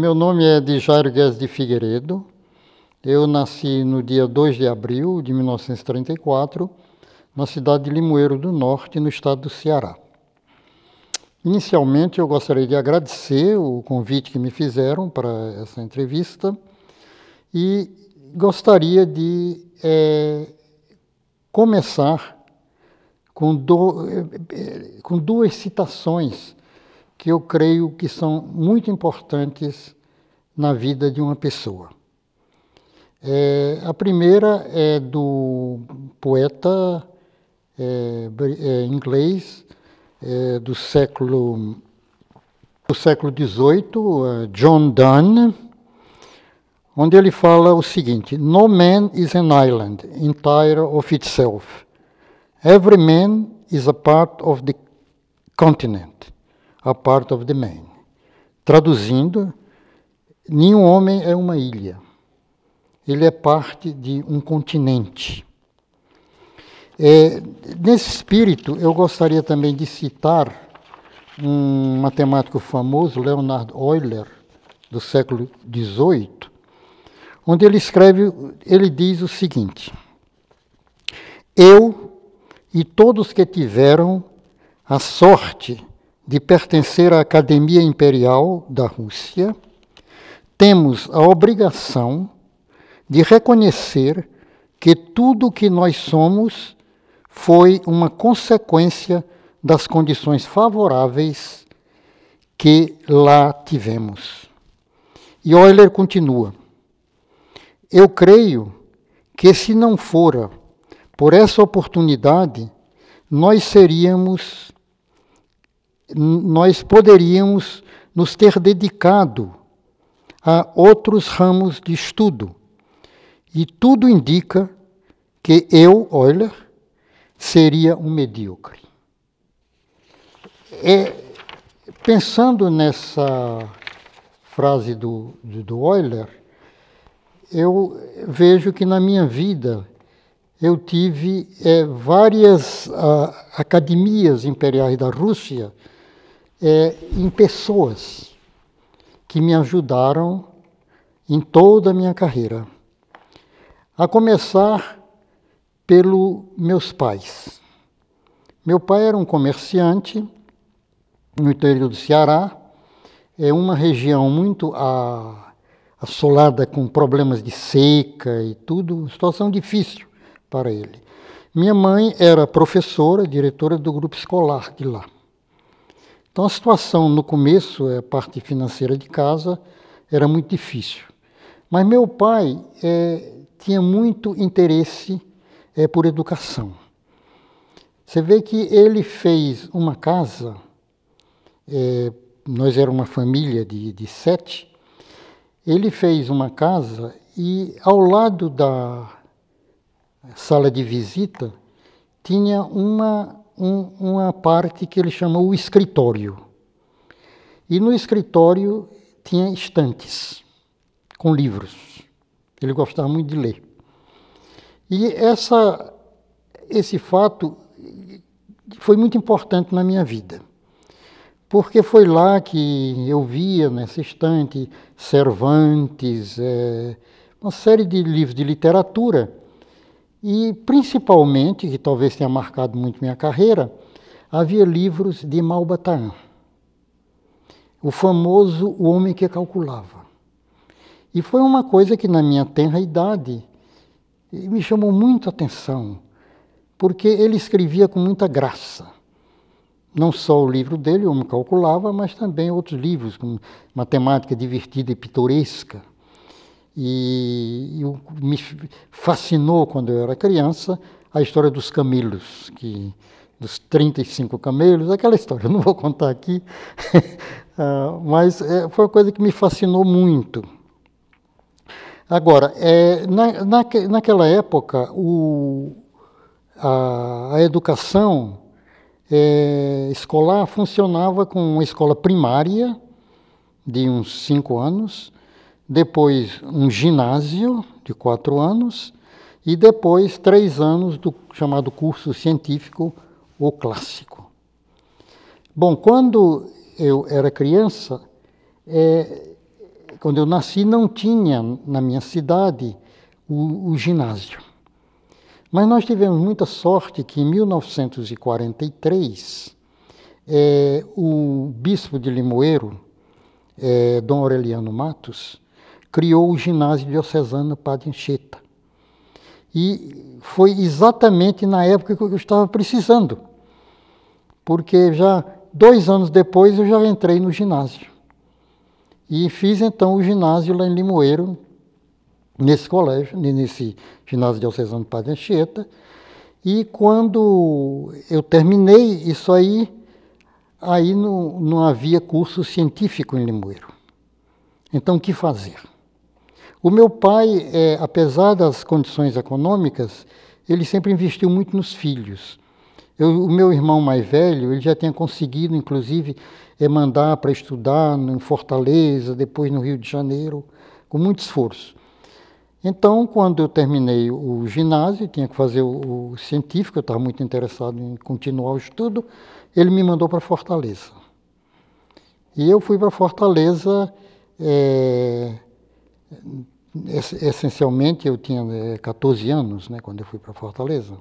Meu nome é Dijairo Guedes de Figueiredo. Eu nasci no dia 2 de abril de 1934, na cidade de Limoeiro do Norte, no estado do Ceará. Inicialmente, eu gostaria de agradecer o convite que me fizeram para essa entrevista e gostaria de é, começar com, do, eh, eh, com duas citações que eu creio que são muito importantes na vida de uma pessoa. É, a primeira é do poeta é, é, inglês é, do século do século XVIII, é, John Donne, onde ele fala o seguinte: No man is an island entire of itself. Every man is a part of the continent a part of the man. Traduzindo, nenhum homem é uma ilha. Ele é parte de um continente. É, nesse espírito, eu gostaria também de citar um matemático famoso, Leonard Euler, do século XVIII, onde ele escreve, ele diz o seguinte: Eu e todos que tiveram a sorte de pertencer à Academia Imperial da Rússia, temos a obrigação de reconhecer que tudo o que nós somos foi uma consequência das condições favoráveis que lá tivemos. E Euler continua: Eu creio que se não fora por essa oportunidade, nós seríamos nós poderíamos nos ter dedicado a outros ramos de estudo. E tudo indica que eu, Euler, seria um medíocre. É, pensando nessa frase do, do, do Euler, eu vejo que na minha vida eu tive é, várias ah, academias imperiais da Rússia é, em pessoas que me ajudaram em toda a minha carreira. A começar pelos meus pais. Meu pai era um comerciante no interior do Ceará, é uma região muito a, assolada com problemas de seca e tudo, situação difícil para ele. Minha mãe era professora, diretora do grupo escolar de lá. Então a situação no começo, eh, a parte financeira de casa, era muito difícil. Mas meu pai é, tinha muito interesse é, por educação. Você vê que ele fez uma casa, é, nós era uma família de, de sete, ele fez uma casa e ao lado da sala de visita tinha uma um, uma parte que ele chamou o escritório. E no escritório tinha estantes com livros. Ele gostava muito de ler. E essa, esse fato foi muito importante na minha vida, porque foi lá que eu via nessa estante Cervantes, é, uma série de livros de literatura e, principalmente, que talvez tenha marcado muito minha carreira, havia livros de Malbataan, o famoso O Homem que Calculava. E foi uma coisa que, na minha tenra idade, me chamou muito a atenção, porque ele escrevia com muita graça. Não só o livro dele, O Homem Calculava, mas também outros livros, como Matemática Divertida e Pitoresca. E, e me fascinou quando eu era criança a história dos camelos, que dos 35 camelos, aquela história, eu não vou contar aqui, ah, mas é, foi uma coisa que me fascinou muito. Agora, é, na, na, naquela época, o, a, a educação é, escolar funcionava com uma escola primária de uns cinco anos, depois um ginásio de quatro anos e depois três anos do chamado curso científico ou clássico. Bom, quando eu era criança, é, quando eu nasci, não tinha na minha cidade o, o ginásio. Mas nós tivemos muita sorte que em 1943, é, o bispo de Limoeiro, é, Dom Aureliano Matos, criou o ginásio diocesano Padre Anchieta. E foi exatamente na época que eu estava precisando, porque já dois anos depois eu já entrei no ginásio. E fiz então o ginásio lá em Limoeiro, nesse colégio, nesse ginásio diocesano Padre Anchieta. E quando eu terminei isso aí, aí não, não havia curso científico em Limoeiro. Então, o que fazer? O meu pai, é, apesar das condições econômicas, ele sempre investiu muito nos filhos. Eu, o meu irmão mais velho, ele já tinha conseguido, inclusive, é, mandar para estudar em Fortaleza, depois no Rio de Janeiro, com muito esforço. Então, quando eu terminei o ginásio, tinha que fazer o, o científico, eu estava muito interessado em continuar o estudo, ele me mandou para Fortaleza. E eu fui para Fortaleza. É, essencialmente eu tinha 14 eh, anos, né, quando eu fui para Fortaleza,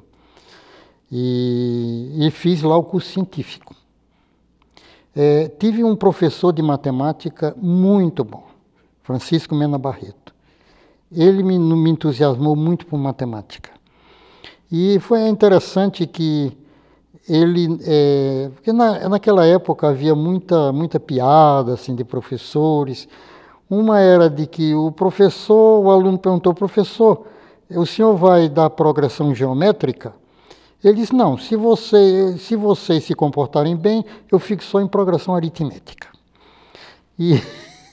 e, e, fiz lá o curso científico. É, tive um professor de matemática muito bom, Francisco Mena Barreto. Ele me, me entusiasmou muito por matemática. E foi interessante que ele, é, porque na, naquela época havia muita, muita piada assim de professores, uma era de que o professor, o aluno perguntou, professor, o senhor vai dar progressão geométrica? Ele disse, não, se, você, se vocês se comportarem bem, eu fico só em progressão aritmética. E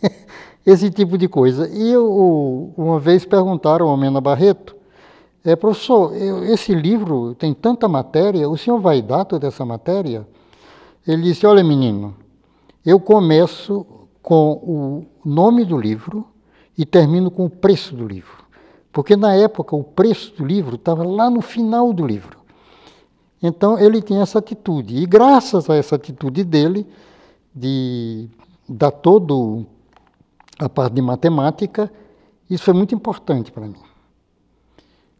esse tipo de coisa. E eu, uma vez perguntaram ao Mena Barreto, é, professor, eu, esse livro tem tanta matéria, o senhor vai dar toda essa matéria? Ele disse, olha menino, eu começo com o nome do livro e termino com o preço do livro. Porque na época o preço do livro estava lá no final do livro. Então ele tinha essa atitude. E graças a essa atitude dele, de dar todo a parte de matemática, isso foi muito importante para mim.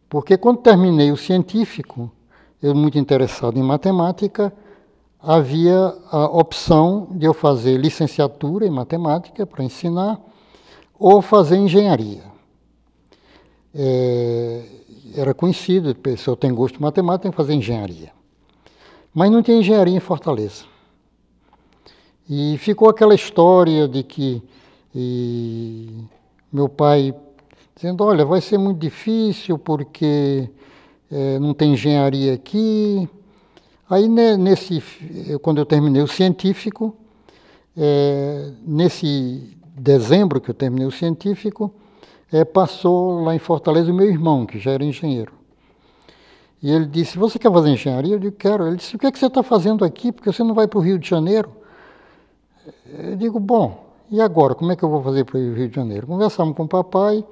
Porque quando terminei o científico, eu muito interessado em matemática, havia a opção de eu fazer licenciatura em matemática para ensinar ou fazer engenharia. É, era conhecido, se eu tenho gosto de matemática, tenho que fazer engenharia. Mas não tinha engenharia em Fortaleza. E ficou aquela história de que meu pai dizendo, olha, vai ser muito difícil porque é, não tem engenharia aqui, Aí, né, nesse, quando eu terminei o científico, é, nesse dezembro que eu terminei o científico, é, passou lá em Fortaleza o meu irmão, que já era engenheiro. E ele disse: Você quer fazer engenharia? Eu digo: Quero. Ele disse: O que, é que você está fazendo aqui? Porque você não vai para o Rio de Janeiro? Eu digo: Bom, e agora? Como é que eu vou fazer para o Rio de Janeiro? Conversamos com o papai,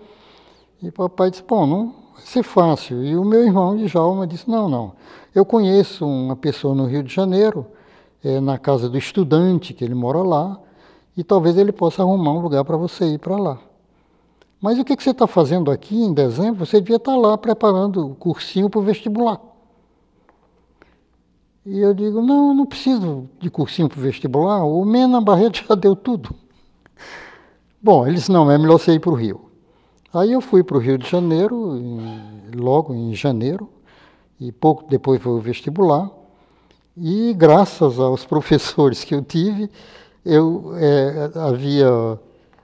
e o papai disse: Bom, não, vai ser fácil. E o meu irmão de Jalma disse, não, não. Eu conheço uma pessoa no Rio de Janeiro, é, na casa do estudante, que ele mora lá, e talvez ele possa arrumar um lugar para você ir para lá. Mas o que, que você está fazendo aqui em dezembro? Você devia estar tá lá preparando o cursinho para o vestibular. E eu digo, não, eu não preciso de cursinho para o vestibular, o Mena Barreto já deu tudo. Bom, eles não, é melhor você ir para o Rio. Aí eu fui para o Rio de Janeiro, em, logo em janeiro, e pouco depois foi o vestibular. E graças aos professores que eu tive, eu é, havia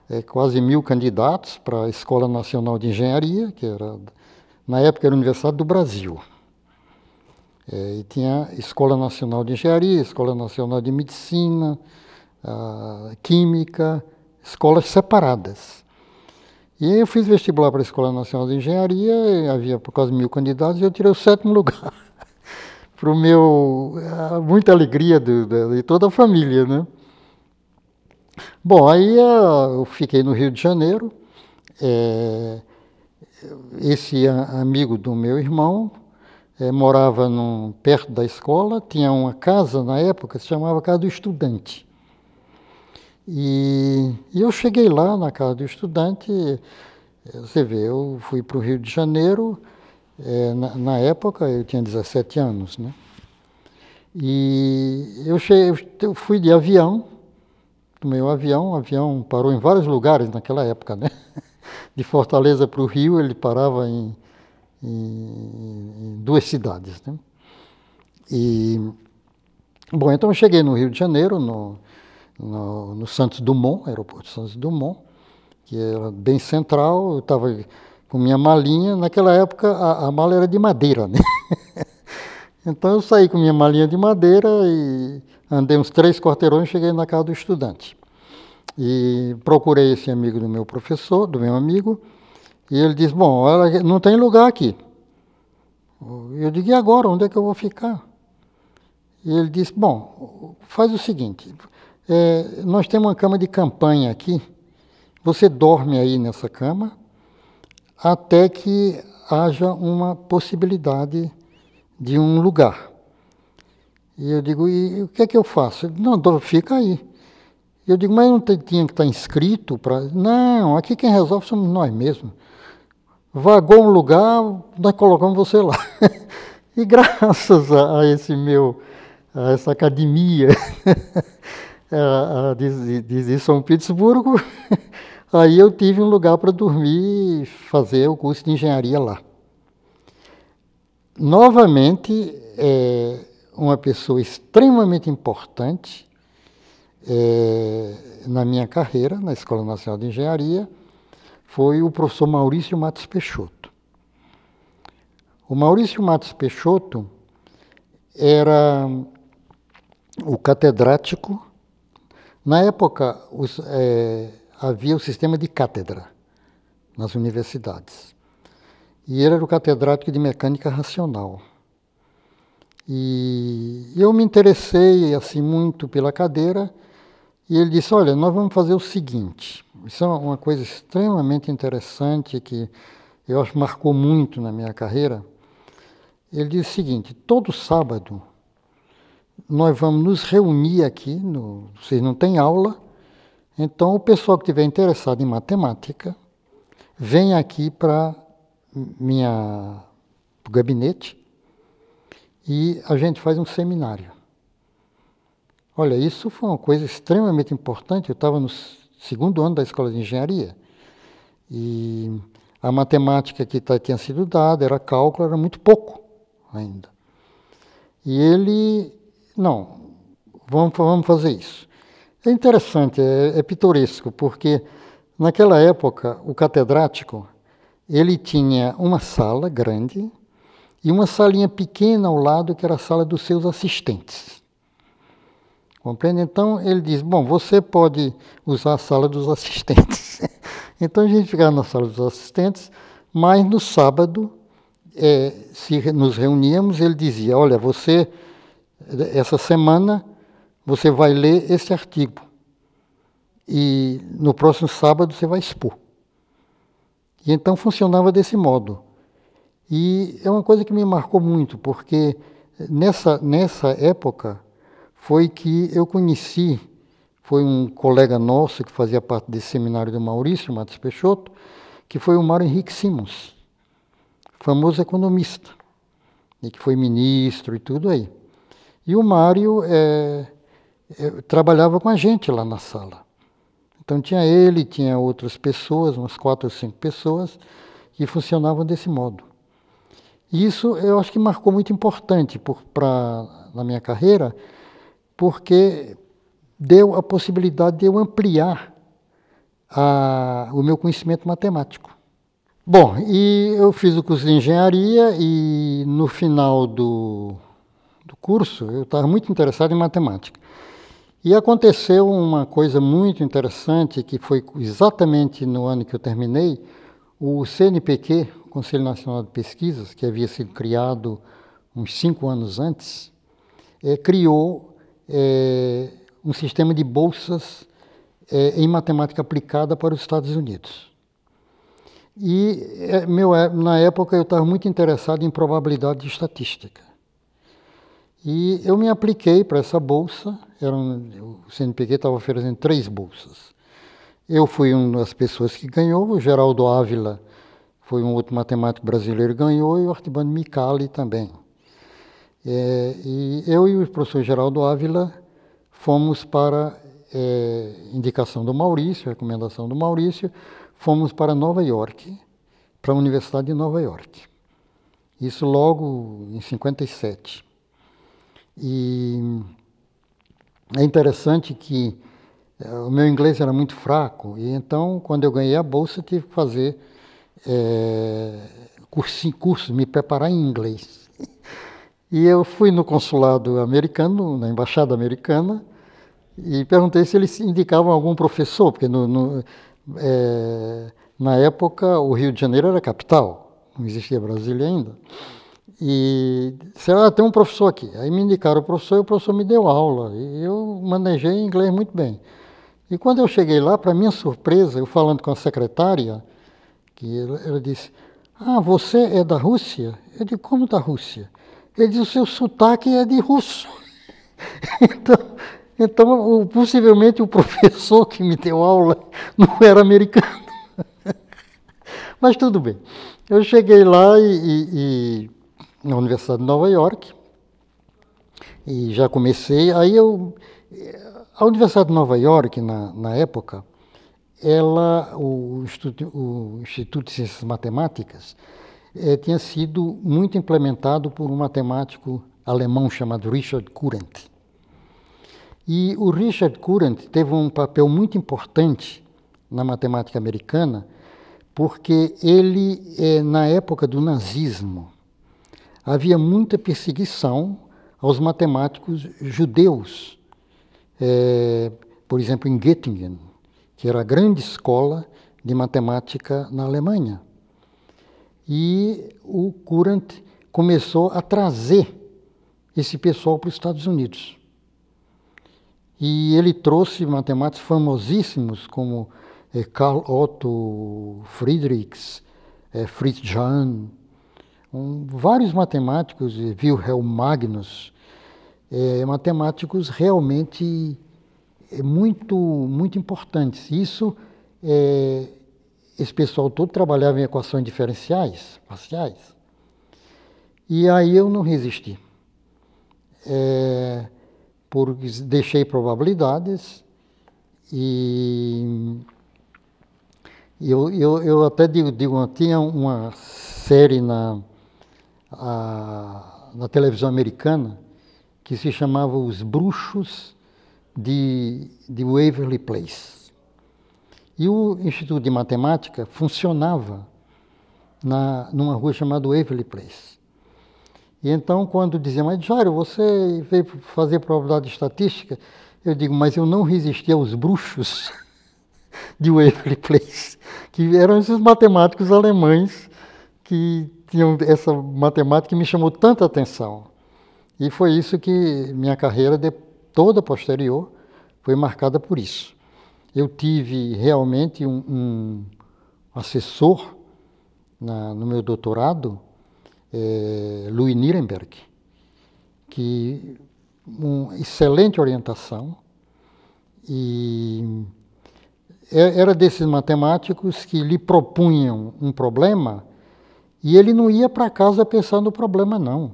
é, quase mil candidatos para a Escola Nacional de Engenharia, que era na época era a Universidade do Brasil. É, e tinha Escola Nacional de Engenharia, Escola Nacional de Medicina, ah, Química, escolas separadas. E eu fiz vestibular para a Escola Nacional de Engenharia, havia por causa de mil candidatos, e eu tirei o sétimo lugar. para o meu. Ah, muita alegria de, de, de, toda a família, né? Bom, aí ah, eu fiquei no Rio de Janeiro. É, esse amigo do meu irmão é, morava num, perto da escola, tinha uma casa na época, se chamava Casa do Estudante. E e eu cheguei lá na casa do estudante, eh, você vê, eu fui para o Rio de Janeiro, é, na, na, época eu tinha 17 anos, né? E eu, cheguei, eu fui de avião, tomei o um avião, o avião parou em vários lugares naquela época, né? De Fortaleza para o Rio, ele parava em, em, em duas cidades, né? E, bom, então eu cheguei no Rio de Janeiro, no, no, no Santos Dumont, aeroporto Santos Dumont, que era bem central, eu estava com minha malinha, naquela época a, a mala era de madeira, né? então eu saí com minha malinha de madeira e andei uns três quarteirões e cheguei na casa do estudante. E procurei esse amigo do meu professor, do meu amigo, e ele disse, bom, não tem lugar aqui. Eu digo, e agora, onde é que eu vou ficar? E ele disse, bom, faz o seguinte, é, nós temos uma cama de campanha aqui. Você dorme aí nessa cama até que haja uma possibilidade de um lugar. E eu digo, e o que é que eu faço? Ele, não, fica aí. Eu digo, mas não tinha que estar tá inscrito para. Não, aqui quem resolve somos nós mesmos. Vagou um lugar, nós colocamos você lá. e graças a, a esse meu, a essa academia uh, uh, diz, diz aí eu tive um lugar para dormir e fazer o curso de engenharia lá. Novamente, é, uma pessoa extremamente importante é, na minha carreira, na Escola Nacional de Engenharia, foi o professor Maurício Matos Peixoto. O Maurício Matos Peixoto era o catedrático na época, os, é, havia o sistema de cátedra nas universidades. E ele era o catedrático de mecânica racional. E eu me interessei assim muito pela cadeira, e ele disse: "Olha, nós vamos fazer o seguinte. Isso é uma coisa extremamente interessante que eu acho marcou muito na minha carreira. Ele disse o seguinte: todo sábado nós vamos nos reunir aqui, no, vocês não têm aula, então o pessoal que estiver interessado em matemática, vem aqui para minha pro gabinete e a gente faz um seminário. Olha, isso foi uma coisa extremamente importante. Eu estava no segundo ano da escola de engenharia e a matemática que tá, tinha sido dada era cálculo, era muito pouco ainda. E ele não, vamos, vamos fazer isso. É interessante, é, é pitoresco, porque naquela época o catedrático ele tinha uma sala grande e uma salinha pequena ao lado que era a sala dos seus assistentes. Compreende? Então ele diz: Bom, você pode usar a sala dos assistentes. então a gente ficava na sala dos assistentes, mas no sábado, é, se nos reuníamos, ele dizia: Olha, você essa semana você vai ler esse artigo e no próximo sábado você vai expor. E então funcionava desse modo. E é uma coisa que me marcou muito, porque nessa, nessa época foi que eu conheci, foi um colega nosso que fazia parte desse seminário do Maurício Matos Peixoto, que foi o Mário Henrique Simons, famoso economista, e que foi ministro e tudo aí. E o Mário é, é, trabalhava com a gente lá na sala. Então tinha ele, tinha outras pessoas, umas quatro ou cinco pessoas, que funcionavam desse modo. E isso eu acho que marcou muito importante por, pra, na minha carreira, porque deu a possibilidade de eu ampliar a, o meu conhecimento matemático. Bom, e eu fiz o curso de engenharia e no final do curso, eu estava muito interessado em matemática. E aconteceu uma coisa muito interessante, que foi exatamente no ano que eu terminei, o CNPq, o Conselho Nacional de Pesquisas, que havia sido criado uns cinco anos antes, é, criou é, um sistema de bolsas é, em matemática aplicada para os Estados Unidos. E meu, na época eu estava muito interessado em probabilidade de estatística. E eu me apliquei para essa bolsa, era um, o CNPq estava oferecendo três bolsas. Eu fui uma das pessoas que ganhou, o Geraldo Ávila foi um outro matemático brasileiro que ganhou, e o Artibano Micali também. É, e eu e o professor Geraldo Ávila fomos para é, indicação do Maurício, recomendação do Maurício, fomos para Nova York, para a Universidade de Nova York. Isso logo em 1957. E é interessante que eh, o meu inglês era muito fraco, e então, quando eu ganhei a bolsa, tive que fazer é, eh, curso, curso, me preparar em inglês. E eu fui no consulado americano, na embaixada americana, e perguntei se eles indicavam algum professor, porque no, no, é, na época o Rio de Janeiro era capital, não existia Brasília ainda. E disse, ah, tem um professor aqui. Aí me indicaram o professor e o professor me deu aula. E eu manejei inglês muito bem. E quando eu cheguei lá, para minha surpresa, eu falando com a secretária, que ela, disse, ah, você é da Rússia? Eu disse, como da Rússia? Ele disse, o seu sotaque é de russo. então, então, possivelmente o professor que me deu aula não era americano. Mas tudo bem. Eu cheguei lá e, e, e na Universidade de Nova York e já comecei. Aí eu, a Universidade de Nova York, na, na época, ela, o, Instituto, o Instituto de Ciências Matemáticas, eh, tinha sido muito implementado por um matemático alemão chamado Richard Courant. E o Richard Courant teve um papel muito importante na matemática americana, porque ele, eh, na época do nazismo, havia muita perseguição aos matemáticos judeus. É, por exemplo, em Göttingen, que era a grande escola de matemática na Alemanha. E o Courant começou a trazer esse pessoal para os Estados Unidos. E ele trouxe matemáticos famosíssimos como Carl eh, Otto Friedrichs, eh, Fritz Jahn, um, vários matemáticos, Wilhelm eh, é, Magnus, é, matemáticos realmente é, muito, muito importantes. Isso, é, esse pessoal todo trabalhava em equações diferenciais, parciais. E aí eu não resisti. É, por, deixei probabilidades e eu, eu, eu até digo, digo tinha uma série na, a, na televisão americana que se chamava Os Bruxos de, de Waverly Place. E o Instituto de Matemática funcionava na, numa rua chamada Waverly Place. E então, quando diziam, mas Jairo, você veio fazer probabilidade estatística, eu digo, mas eu não resisti aos bruxos de Waverly Place, que eram esses matemáticos alemães que tinham essa matemática que me chamou tanta atenção. E foi isso que minha carreira de, toda posterior foi marcada por isso. Eu tive realmente um, um assessor na, no meu doutorado, é, Louis Nirenberg, que uma excelente orientação e era desses matemáticos que lhe propunham um problema e ele não ia para casa pensando no problema, não.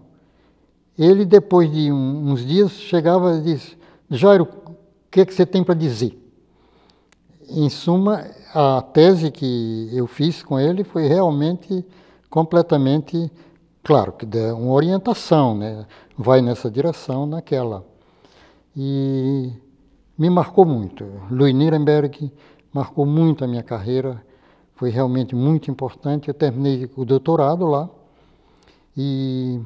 Ele, depois de um, uns dias, chegava e disse: Jairo, o que, é que você tem para dizer? Em suma, a tese que eu fiz com ele foi realmente completamente, claro, que dá uma orientação, né? vai nessa direção, naquela. E me marcou muito. Louis Nirenberg marcou muito a minha carreira foi realmente muito importante. Eu terminei o doutorado lá. E,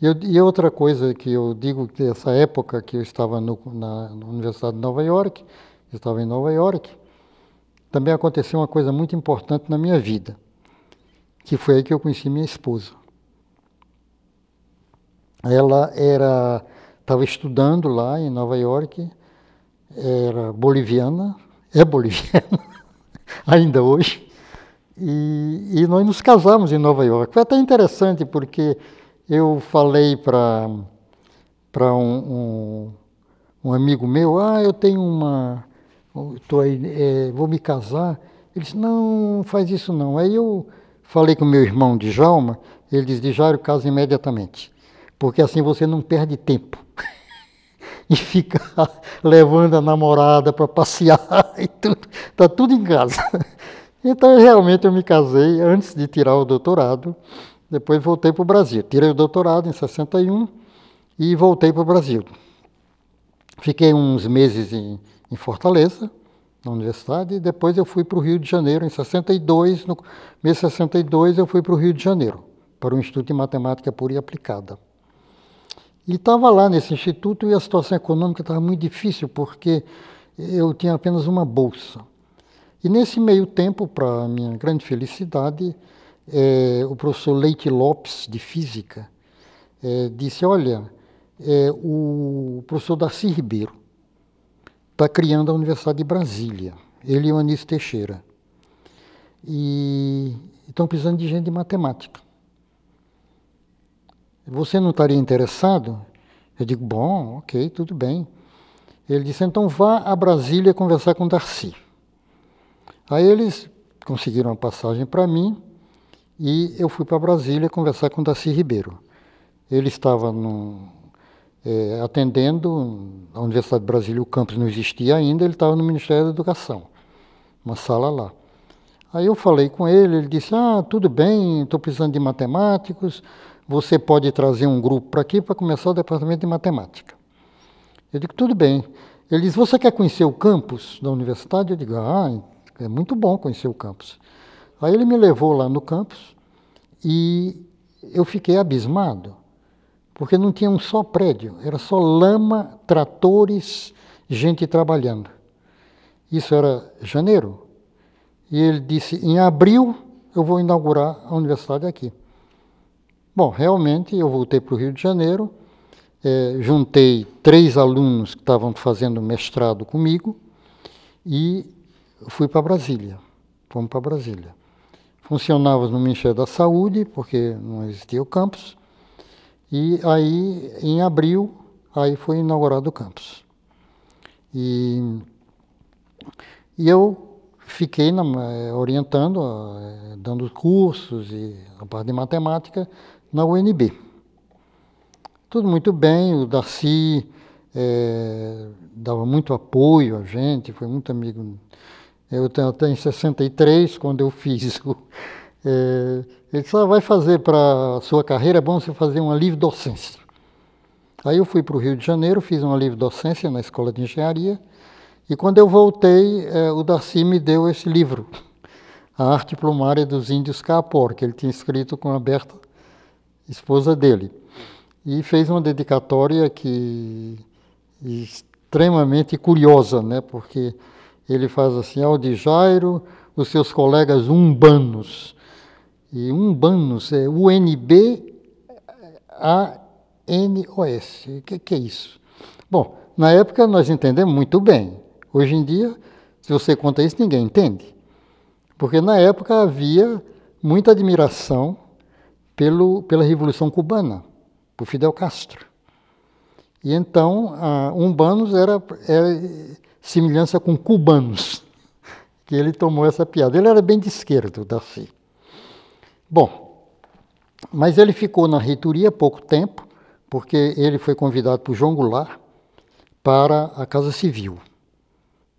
e, outra coisa que eu digo dessa essa época que eu estava no, na, na Universidade de Nova York, estava em Nova York, também aconteceu uma coisa muito importante na minha vida, que foi aí que eu conheci minha esposa. Ela era estava estudando lá em Nova York, era boliviana, é boliviana ainda hoje. E, e nós nos casamos em Nova York. Foi até interessante, porque eu falei para para um, um, um, amigo meu, ah, eu tenho uma, tô aí, é, vou me casar. Ele disse, não, faz isso não. Aí eu falei com meu irmão Djalma, ele disse, Djalma, casa imediatamente, porque assim você não perde tempo. e fica levando a namorada para passear e tudo, está tudo em casa. Então, realmente, eu me casei antes de tirar o doutorado, depois voltei para o Brasil. Tirei o doutorado em 61 e voltei para o Brasil. Fiquei uns meses em, em Fortaleza, na universidade, e depois eu fui para o Rio de Janeiro em 62. No mês de 62 eu fui para o Rio de Janeiro, para o Instituto de Matemática Pura e Aplicada. E estava lá nesse instituto e a situação econômica estava muito difícil, porque eu tinha apenas uma bolsa. E nesse meio tempo, para minha grande felicidade, é, o professor Leite Lopes, de Física, é, disse, olha, é, o professor Darcy Ribeiro está criando a Universidade de Brasília, ele e o Anísio Teixeira. E estão precisando de gente de matemática. Você não estaria interessado? Eu digo, bom, ok, tudo bem. Ele disse, então vá a Brasília conversar com Darcy. Aí eles conseguiram a passagem para mim e eu fui para Brasília conversar com o Daci Ribeiro. Ele estava no, é, atendendo a Universidade de Brasília, o campus não existia ainda, ele estava no Ministério da Educação, uma sala lá. Aí eu falei com ele, ele disse: Ah, tudo bem, estou precisando de matemáticos, você pode trazer um grupo para aqui para começar o departamento de matemática. Eu digo: Tudo bem. Ele disse: Você quer conhecer o campus da universidade? Eu digo: Ah, é muito bom conhecer o campus. Aí ele me levou lá no campus e eu fiquei abismado, porque não tinha um só prédio, era só lama, tratores, gente trabalhando. Isso era janeiro. E ele disse: em abril eu vou inaugurar a universidade aqui. Bom, realmente eu voltei para o Rio de Janeiro, é, juntei três alunos que estavam fazendo mestrado comigo e eu fui para Brasília. Fomos para Brasília. Funcionava no Ministério da Saúde, porque não existia o campus. E aí, em abril, aí foi inaugurado o campus. E, e eu fiquei na, eh, orientando, eh, dando cursos e a parte de matemática na UNB. Tudo muito bem, o Darcy é, dava muito apoio a gente, foi muito amigo eu tenho, até em 63 quando eu fiz. O, é, ele disse, ah, vai fazer para a sua carreira, é bom você fazer uma livre docência. Aí eu fui para o Rio de Janeiro, fiz uma livre docência na Escola de Engenharia, e quando eu voltei, é, o Darcy me deu esse livro, A Arte Plumária dos Índios Caapor, que ele tinha escrito com a Berta, esposa dele. E fez uma dedicatória que extremamente curiosa, né? porque ele faz assim, ao de Jairo, os seus colegas umbanos. E umbanos é U-N-B-A-N-O-S. O que, que é isso? Bom, na época nós entendemos muito bem. Hoje em dia, se você conta isso, ninguém entende. Porque na época havia muita admiração pelo, pela Revolução Cubana, por Fidel Castro. E então, a Umbanos era, era semelhança com cubanos, que ele tomou essa piada. Ele era bem de esquerda o Darcy. Bom, mas ele ficou na reitoria pouco tempo, porque ele foi convidado por João Goulart para a Casa Civil.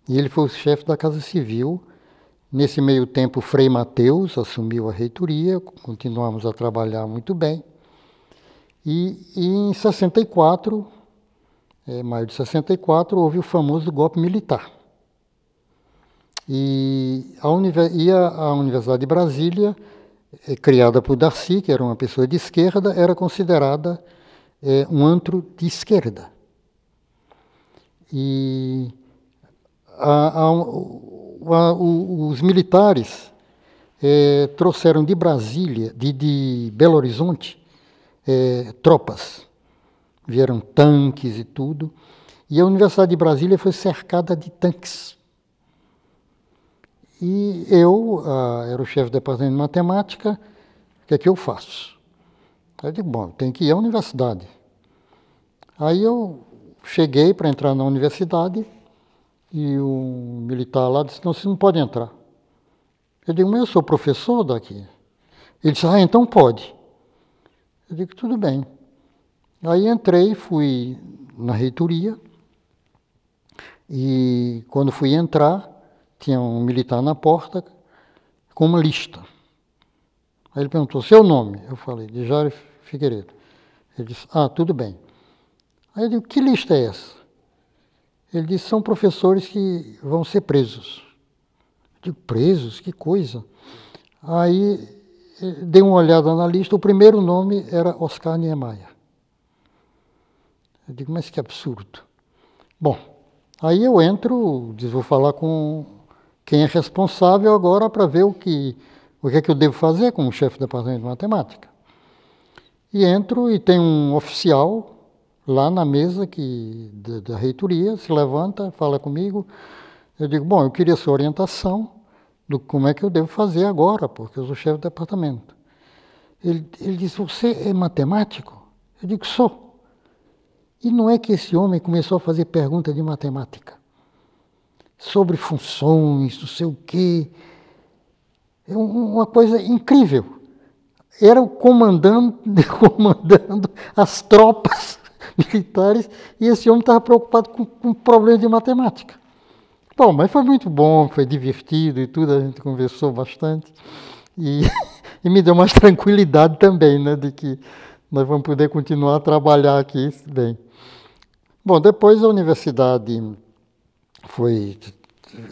E ele foi o chefe da Casa Civil. Nesse meio tempo, Frei Mateus assumiu a reitoria, continuamos a trabalhar muito bem. E, e em 64, é, maio de 64, houve o famoso golpe militar. E a, e a, a Universidade de Brasília, é, criada por Darcy, que era uma pessoa de esquerda, era considerada é, um antro de esquerda. E a, o, os militares é, trouxeram de Brasília, de, de Belo Horizonte, é, tropas vieram tanques e tudo. E a Universidade de Brasília foi cercada de tanques. E eu ah, era o chefe do departamento de matemática, o que é que eu faço? Aí eu digo, bom, tem que ir à universidade. Aí eu cheguei para entrar na universidade e um militar lá disse, não, você não pode entrar. Eu digo, mas eu sou professor daqui. Ele disse, ah, então pode. Eu digo, tudo bem. Aí entrei, fui na reitoria e quando fui entrar, tinha um militar na porta com uma lista. Aí ele perguntou, seu nome? Eu falei, de Jário Figueiredo. Ele disse, ah, tudo bem. Aí eu digo, que lista é essa? Ele disse, são professores que vão ser presos. Eu digo, presos? Que coisa. Aí eh, dei uma olhada na lista, o primeiro nome era Oscar Niemeyer. Eu digo, mas que absurdo. Bom, aí eu entro, diz, vou falar com quem é responsável agora para ver o que, o que é que eu devo fazer como chefe do departamento de matemática. E entro e tem um oficial lá na mesa que, da, da reitoria, se levanta, fala comigo. Eu digo, bom, eu queria sua orientação do como é que eu devo fazer agora, porque eu sou chefe do departamento. Ele, ele diz você é matemático? Eu digo, sou. E não é que esse homem começou a fazer pergunta de matemática sobre funções, não sei o quê. É uma coisa incrível. Era o comandando, comandando as tropas militares e esse homem estava preocupado com, com problemas de matemática. Bom, mas foi muito bom, foi divertido e tudo, a gente conversou bastante. E, e me deu mais tranquilidade também, né, de que nós vamos poder continuar a trabalhar aqui bem. Bom, depois a universidade foi.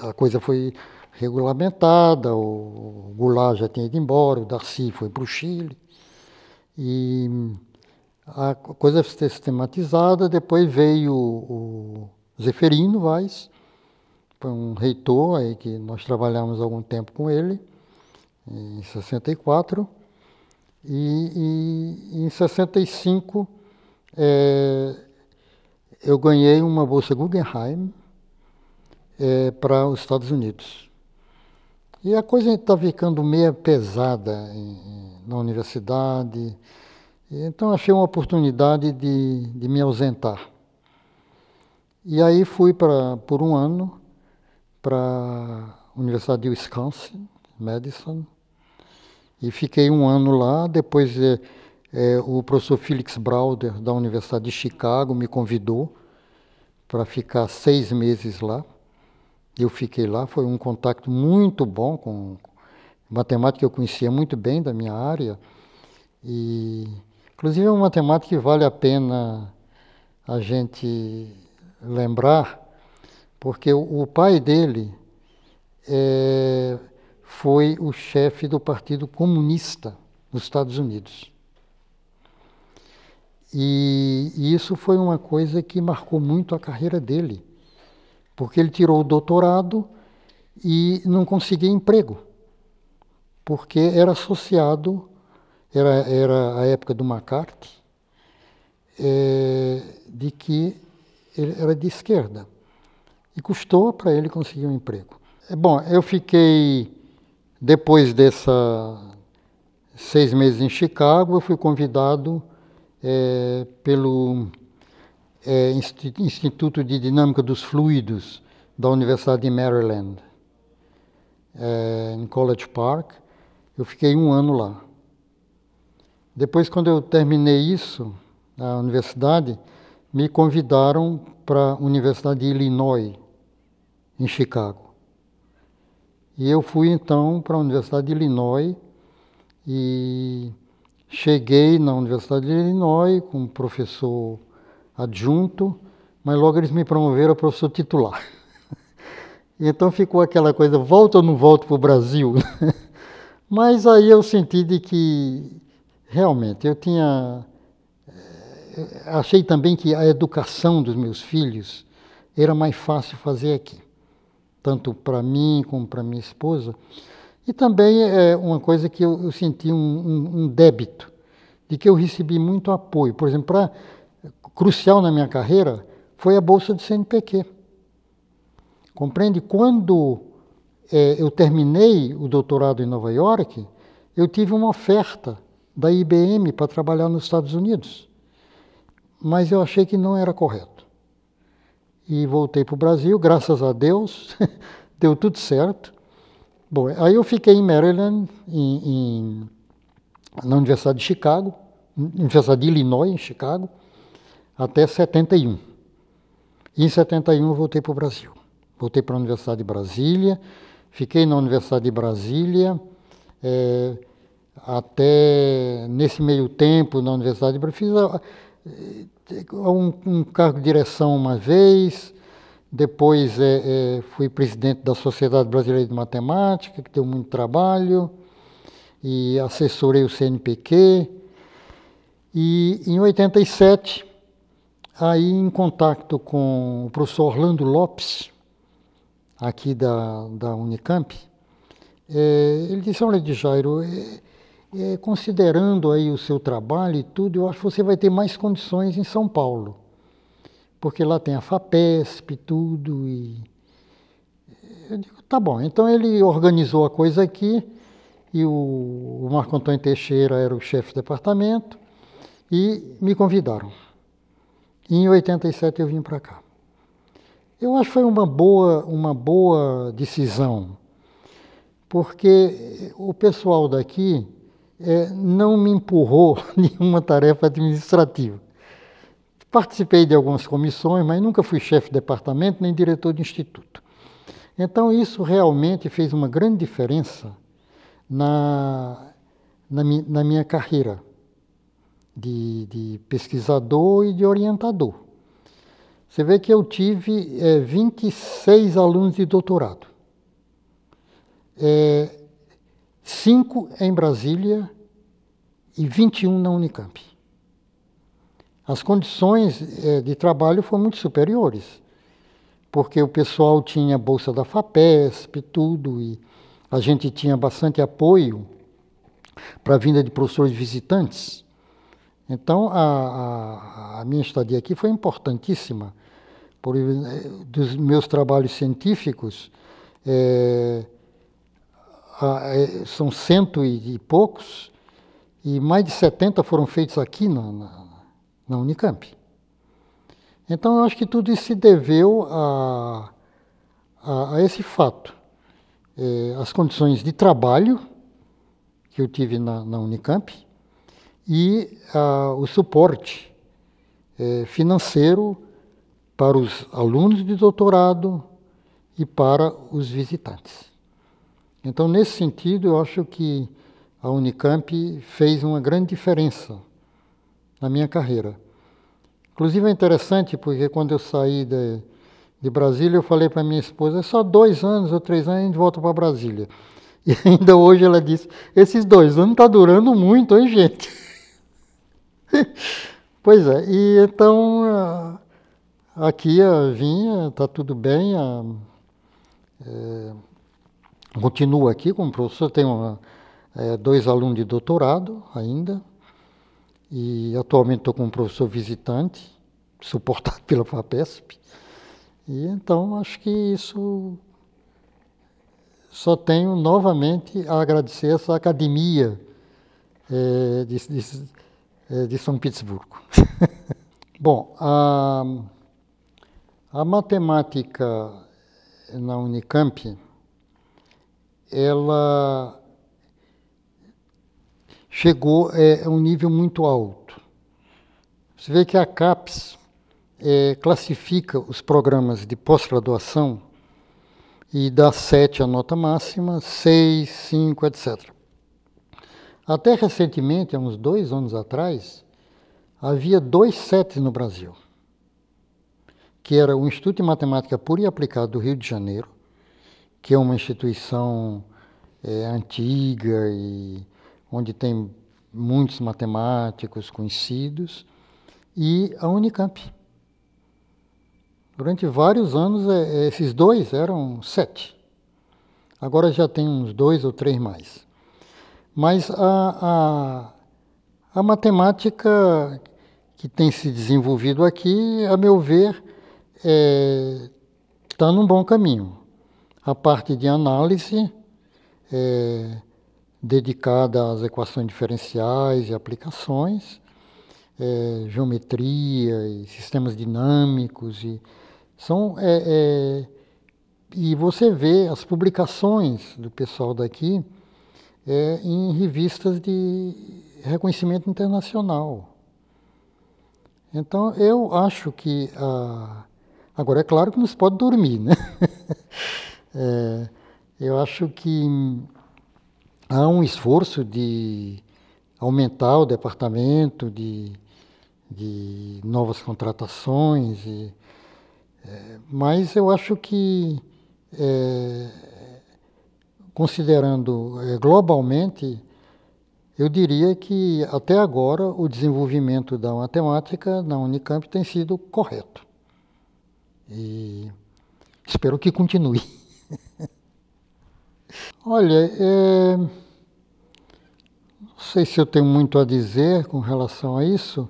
A coisa foi regulamentada, o Goulart já tinha ido embora, o Darcy foi para o Chile. E a coisa foi sistematizada, depois veio o Zeferino Vaz, foi um reitor aí que nós trabalhamos algum tempo com ele, em 64. E, e em 65 é, eu ganhei uma bolsa Guggenheim é, para os Estados Unidos. E a coisa está ficando meia pesada em, na universidade, então achei uma oportunidade de, de me ausentar. E aí fui pra, por um ano para a Universidade de Wisconsin, Madison, e fiquei um ano lá, depois... É, é, o professor Felix Browder, da Universidade de Chicago, me convidou para ficar seis meses lá. Eu fiquei lá, foi um contato muito bom com matemática que eu conhecia muito bem da minha área. E, inclusive, é uma matemática que vale a pena a gente lembrar, porque o pai dele é, foi o chefe do Partido Comunista nos Estados Unidos. E, e isso foi uma coisa que marcou muito a carreira dele, porque ele tirou o doutorado e não conseguia emprego, porque era associado, era, era a época do McCarthy, é, de que ele era de esquerda. E custou para ele conseguir um emprego. É bom, eu fiquei, depois dessa seis meses em Chicago, eu fui convidado é, pelo é, Instituto de Dinâmica dos Fluidos da Universidade de Maryland, é, em College Park. Eu fiquei um ano lá. Depois, quando eu terminei isso, na universidade, me convidaram para a Universidade de Illinois, em Chicago. E eu fui então para a Universidade de Illinois e Cheguei na Universidade de Illinois como professor adjunto, mas logo eles me promoveram a professor titular. Então ficou aquela coisa, volta ou não volto para o Brasil? Mas aí eu senti de que realmente eu tinha. Eh, achei também que a educação dos meus filhos era mais fácil fazer aqui, tanto para mim como para minha esposa. E também é uma coisa que eu, eu senti um, um, um, débito, de que eu recebi muito apoio. Por exemplo, pra, crucial na minha carreira foi a bolsa de CNPq. Compreende? Quando é, eu terminei o doutorado em Nova York, eu tive uma oferta da IBM para trabalhar nos Estados Unidos. Mas eu achei que não era correto. E voltei para o Brasil, graças a Deus, deu tudo certo. Bom, aí eu fiquei em Maryland, em, em, na Universidade de Chicago, Universidade de Illinois, em Chicago, até 71. E em 71 eu voltei para o Brasil. Voltei para a Universidade de Brasília, fiquei na Universidade de Brasília, é, até nesse meio tempo na Universidade de Brasília, fiz é, um, um, cargo de direção uma vez, depois é, é, fui presidente da Sociedade Brasileira de Matemática, que deu muito trabalho, e assessorei o CNPq. E em 87, aí em contato com o professor Orlando Lopes, aqui da, da Unicamp, é, ele disse, olha de Jairo, é, é, considerando aí o seu trabalho e tudo, eu acho que você vai ter mais condições em São Paulo porque lá tem a FAPESP, tudo, e eu digo, tá bom. Então ele organizou a coisa aqui, e o, o Marco Antônio Teixeira era o chefe do departamento, e me convidaram. E em 87 eu vim para cá. Eu acho que foi uma boa, uma boa decisão, porque o pessoal daqui é, não me empurrou nenhuma tarefa administrativa. Participei de algumas comissões, mas nunca fui chefe de departamento nem diretor de instituto. Então, isso realmente fez uma grande diferença na, na, na minha carreira de, de, pesquisador e de orientador. Você vê que eu tive é, eh, 26 alunos de doutorado, é, cinco em Brasília e 21 na Unicamp as condições eh, de trabalho foram muito superiores, porque o pessoal tinha bolsa da FAPESP, tudo, e a gente tinha bastante apoio para a vinda de professores visitantes. Então, a, a, a minha estadia aqui foi importantíssima. Por, eh, dos meus trabalhos científicos, eh, a, são cento e poucos, e mais de 70 foram feitos aqui na, na na Unicamp. Então, eu acho que tudo isso se deveu a, a, a esse fato. É, as condições de trabalho que eu tive na, na Unicamp e a, o suporte é, financeiro para os alunos de doutorado e para os visitantes. Então, nesse sentido, eu acho que a Unicamp fez uma grande diferença na minha carreira. Inclusive é interessante porque quando eu saí de, de Brasília, eu falei para minha esposa, é só dois anos ou três anos a gente volta para Brasília. E ainda hoje ela disse, esses dois anos está durando muito, hein, gente? pois é, e então ah, aqui a ah, vinha, está tudo bem, a, ah, é, eh, continuo aqui como professor, tenho uma, é, eh, dois alunos de doutorado ainda, e atualmente estou como professor visitante, suportado pela FAPESP. E então acho que isso só tenho novamente a agradecer essa academia é, de, de, eh, de, São Petersburgo. Bom, a, a matemática na Unicamp, ela chegou é, a um nível muito alto. Você vê que a CAPES é, classifica os programas de pós-graduação e dá 7 a nota máxima, 6, 5, etc. Até recentemente, há uns dois anos atrás, havia dois sets no Brasil, que era o Instituto de Matemática Pura e Aplicada do Rio de Janeiro, que é uma instituição é, antiga e onde tem muitos matemáticos conhecidos, e a Unicamp. Durante vários anos, é, é, esses dois eram sete. Agora já tem uns dois ou três mais. Mas a, a, a matemática que tem se desenvolvido aqui, a meu ver, está é, tá num bom caminho. A parte de análise, é, dedicada às equações diferenciais e aplicações, é, geometria e sistemas dinâmicos e são é, é, e você vê as publicações do pessoal daqui é, em revistas de reconhecimento internacional. Então eu acho que agora é claro que não se pode dormir, né? É, eu acho que há um esforço de aumentar o departamento, de, de novas contratações, e, é, mas eu acho que, é, considerando é, globalmente, eu diria que até agora o desenvolvimento da matemática na Unicamp tem sido correto. E espero que continue. Olha, é... não sei se eu tenho muito a dizer com relação a isso,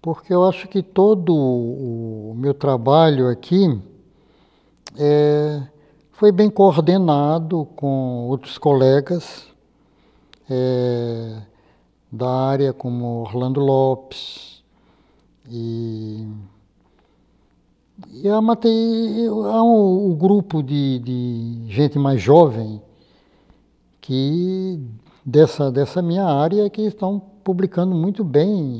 porque eu acho que todo o meu trabalho aqui é... foi bem coordenado com outros colegas é... da área, como Orlando Lopes e eu matei. Há um, um grupo de, de gente mais jovem que dessa, dessa minha área que estão publicando muito bem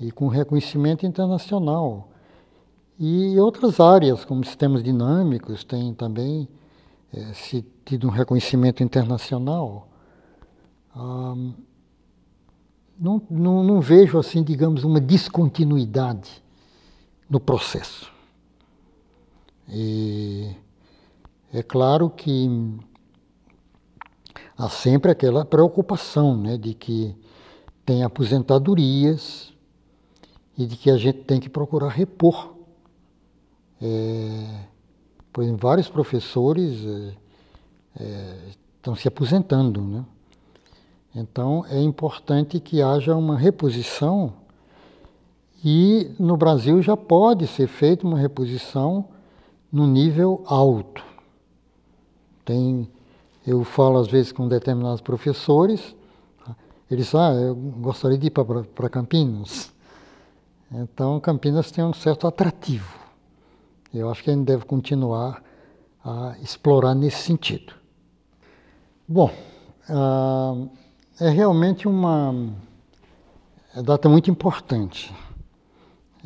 e, e, com reconhecimento internacional. E outras áreas, como sistemas dinâmicos, têm também é, se, tido um reconhecimento internacional. não, não, não vejo, assim, digamos, uma descontinuidade no processo. E é claro que há sempre aquela preocupação né, de que tem aposentadorias e de que a gente tem que procurar repor. É, vários professores é, é, estão se aposentando. Né? Então, é importante que haja uma reposição e no Brasil já pode ser feita uma reposição no nível alto. Tem, eu falo às vezes com determinados professores, tá? eles ah, eu gostaria de ir para Campinas. Então Campinas tem um certo atrativo. Eu acho que a gente deve continuar a explorar nesse sentido. Bom, ah, é realmente uma é data muito importante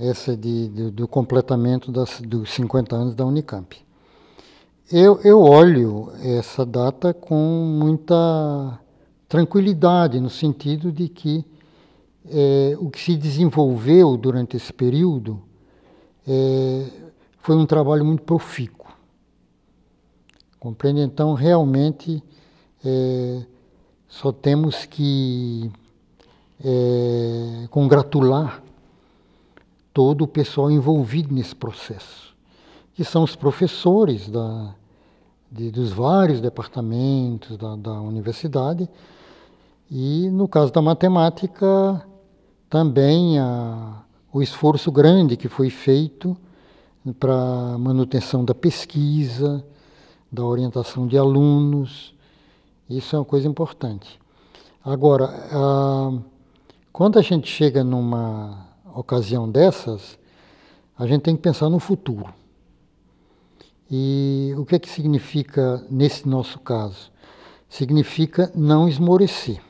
essa de, do completamento das, dos 50 anos da Unicamp. Eu, eu olho essa data com muita tranquilidade, no sentido de que é, o que se desenvolveu durante esse período é, foi um trabalho muito profícuo. Compreende? Então, realmente, é, só temos que é, congratular todo o pessoal envolvido nesse processo, que são os professores da, de, dos vários departamentos da, da universidade, e no caso da matemática, também a, o esforço grande que foi feito para manutenção da pesquisa, da orientação de alunos. Isso é uma coisa importante. Agora, a, quando a gente chega numa ocasião dessas, a gente tem que pensar no futuro. E o que é que significa nesse nosso caso? Significa não esmorecer.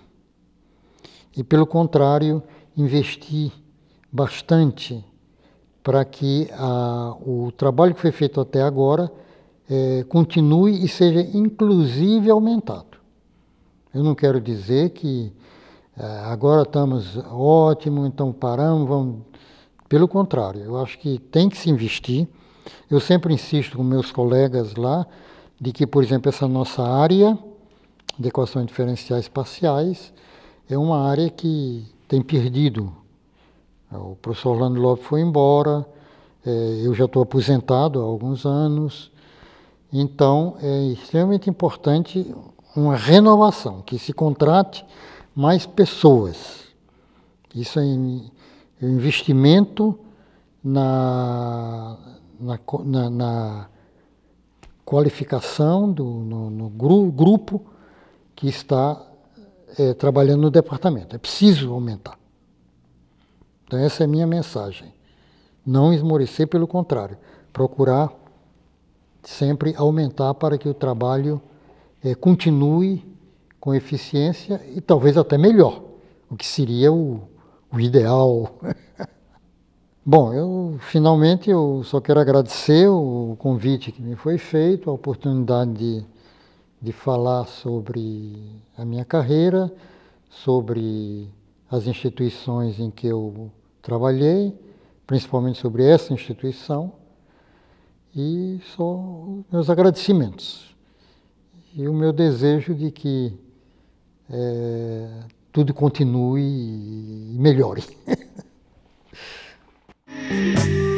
E pelo contrário, investir bastante para que a, o trabalho que foi feito até agora é, continue e seja inclusive aumentado. Eu não quero dizer que é, agora estamos ótimo, então paramos, vamos. Pelo contrário, eu acho que tem que se investir. Eu sempre insisto com meus colegas lá de que, por exemplo, essa nossa área de equações diferenciais espaciais é uma área que tem perdido. O professor Orlando Lopes foi embora, é, eu já estou aposentado há alguns anos. Então, é extremamente importante uma renovação, que se contrate mais pessoas. Isso é, é investimento na, na, na, na qualificação do no, no gru, grupo que está é, trabalhando no departamento. É preciso aumentar. Então, essa é a minha mensagem. Não esmorecer, pelo contrário, procurar sempre aumentar para que o trabalho é, continue com eficiência e talvez até melhor, o que seria o, o ideal. Bom, eu finalmente eu só quero agradecer o convite que me foi feito, a oportunidade de, de falar sobre a minha carreira, sobre as instituições em que eu trabalhei, principalmente sobre essa instituição, e só meus agradecimentos. E o meu desejo de que é, tudo continue e melhore.